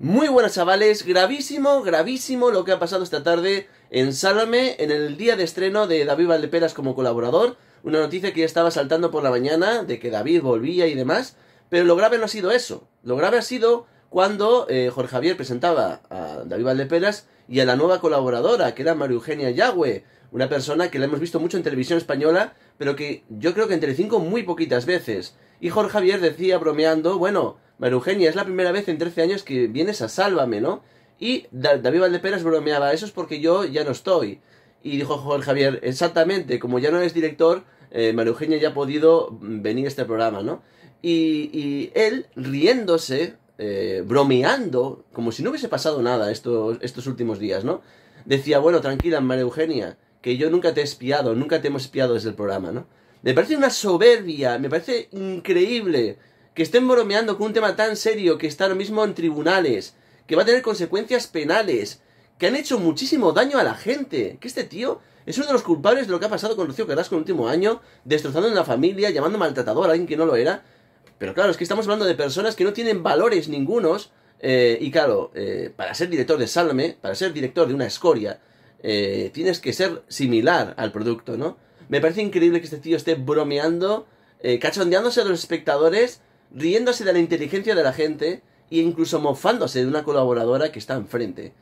Muy buenas chavales, gravísimo, gravísimo lo que ha pasado esta tarde en Sálame, en el día de estreno de David Valdeperas como colaborador, una noticia que ya estaba saltando por la mañana, de que David volvía y demás, pero lo grave no ha sido eso, lo grave ha sido cuando eh, Jorge Javier presentaba a David Valdeperas y a la nueva colaboradora, que era María Eugenia Yagüe, una persona que la hemos visto mucho en televisión española, pero que yo creo que entre cinco muy poquitas veces, y Jorge Javier decía bromeando, bueno, Eugenia, es la primera vez en 13 años que vienes a Sálvame, ¿no? Y David Valdeperas bromeaba, eso es porque yo ya no estoy. Y dijo Javier, exactamente, como ya no eres director, eh, María Eugenia ya ha podido mm, venir a este programa, ¿no? Y, él, riéndose, eh, bromeando, como si no hubiese pasado nada estos, estos últimos días, ¿no? Decía, bueno, tranquila, María Eugenia, que yo nunca te he espiado, nunca te hemos espiado desde el programa, ¿no? Me parece una soberbia, me parece increíble que estén bromeando con un tema tan serio que está ahora mismo en tribunales, que va a tener consecuencias penales, que han hecho muchísimo daño a la gente, que este tío es uno de los culpables de lo que ha pasado con Rocío Carrasco el último año, destrozando una familia, llamando maltratador a alguien que no lo era. Pero claro, es que estamos hablando de personas que no tienen valores ningunos. Eh, y claro, eh, para ser director de Salme, para ser director de una escoria, eh, tienes que ser similar al producto, ¿no? Me parece increíble que este tío esté bromeando, cachondeándose a los espectadores riéndose de la inteligencia de la gente e incluso mofándose de una colaboradora que está enfrente.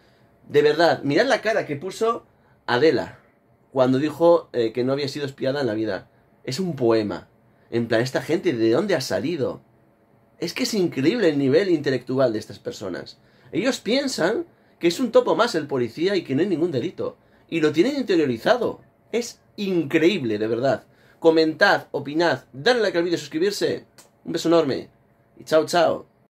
De verdad, mirad la cara que puso Adela cuando dijo eh, que no había sido espiada en la vida. Es un poema. En plan, esta gente, ¿de dónde ha salido? Es que es increíble el nivel intelectual de estas personas. Ellos piensan que es un topo más el policía y que no hay ningún delito. Y lo tienen interiorizado. Es increíble, de verdad. Comentad, opinad, dadle like al vídeo, suscribirse. Un beso enorme. Y chao, chao.